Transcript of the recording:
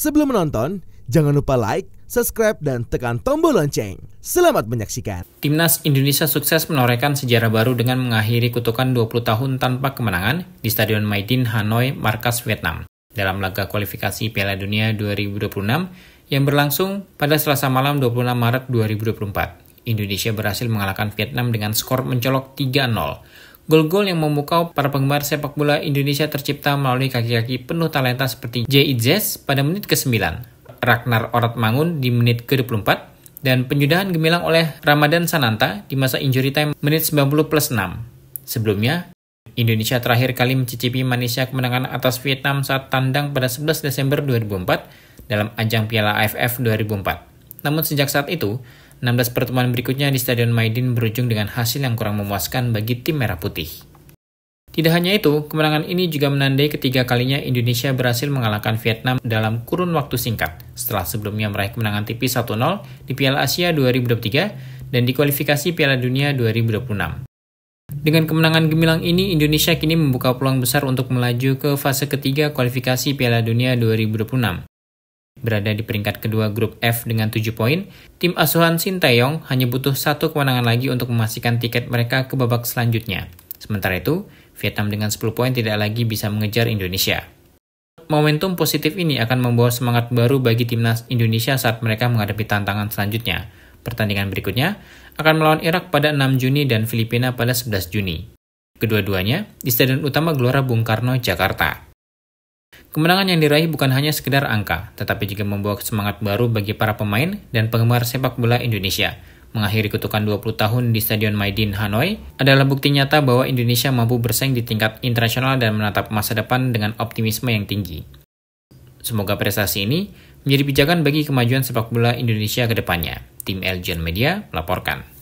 Sebelum menonton, jangan lupa like, subscribe, dan tekan tombol lonceng. Selamat menyaksikan. Timnas Indonesia sukses menorehkan sejarah baru dengan mengakhiri kutukan 20 tahun tanpa kemenangan di Stadion Maidin Hanoi, markas Vietnam. Dalam laga kualifikasi Piala Dunia 2026 yang berlangsung pada Selasa malam 26 Maret 2024, Indonesia berhasil mengalahkan Vietnam dengan skor mencolok 3-0. Gol-gol yang memukau para penggemar sepak bola Indonesia tercipta melalui kaki-kaki penuh talenta seperti J. pada menit ke-9, Ragnar Oratmangun di menit ke-24, dan penyudahan gemilang oleh Ramadan Sananta di masa injury time menit 90 plus 6. Sebelumnya, Indonesia terakhir kali mencicipi manisnya kemenangan atas Vietnam saat tandang pada 11 Desember 2004 dalam ajang Piala AFF 2004. Namun sejak saat itu, 16 pertemuan berikutnya di Stadion Maidin berujung dengan hasil yang kurang memuaskan bagi tim Merah Putih. Tidak hanya itu, kemenangan ini juga menandai ketiga kalinya Indonesia berhasil mengalahkan Vietnam dalam kurun waktu singkat, setelah sebelumnya meraih kemenangan tipis 1-0 di Piala Asia 2023 dan di kualifikasi Piala Dunia 2026. Dengan kemenangan gemilang ini, Indonesia kini membuka peluang besar untuk melaju ke fase ketiga kualifikasi Piala Dunia 2026 Berada di peringkat kedua grup F dengan 7 poin, tim asuhan Sintayong hanya butuh satu kemenangan lagi untuk memastikan tiket mereka ke babak selanjutnya. Sementara itu, Vietnam dengan 10 poin tidak lagi bisa mengejar Indonesia. Momentum positif ini akan membawa semangat baru bagi timnas Indonesia saat mereka menghadapi tantangan selanjutnya. Pertandingan berikutnya akan melawan Irak pada 6 Juni dan Filipina pada 11 Juni. Kedua-duanya di Stadion Utama Gelora Bung Karno, Jakarta. Kemenangan yang diraih bukan hanya sekedar angka, tetapi juga membawa semangat baru bagi para pemain dan penggemar sepak bola Indonesia. Mengakhiri kutukan 20 tahun di Stadion Maidin, Hanoi, adalah bukti nyata bahwa Indonesia mampu bersaing di tingkat internasional dan menatap masa depan dengan optimisme yang tinggi. Semoga prestasi ini menjadi pijakan bagi kemajuan sepak bola Indonesia ke depannya. Tim Elgin Media melaporkan.